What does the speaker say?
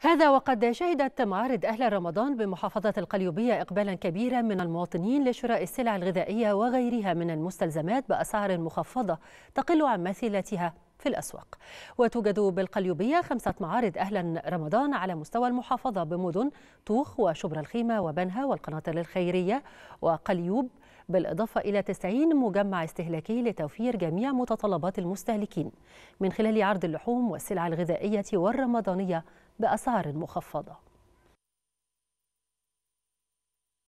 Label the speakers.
Speaker 1: هذا وقد شهدت معارض أهل رمضان بمحافظة القليوبية إقبالا كبيرا من المواطنين لشراء السلع الغذائية وغيرها من المستلزمات بأسعار مخفضة تقل عن مثيلتها في الأسواق وتوجد بالقليوبية خمسة معارض أهلا رمضان على مستوى المحافظة بمدن طوخ وشبرا الخيمة وبنها والقناطر الخيرية وقليوب بالإضافة إلى تسعين مجمع استهلاكي لتوفير جميع متطلبات المستهلكين من خلال عرض اللحوم والسلع الغذائية والرمضانية بأسعار مخفضة